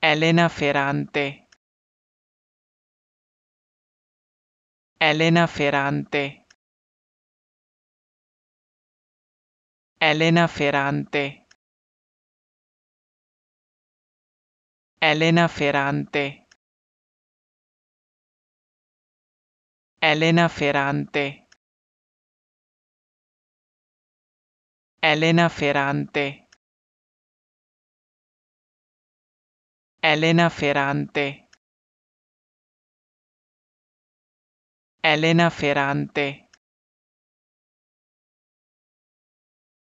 Elena Ferrante. Elena Ferrante. Elena Ferrante. Elena Ferrante. Elena Ferrante. Elena Ferrante. Elena Ferrante. Elena Ferrante.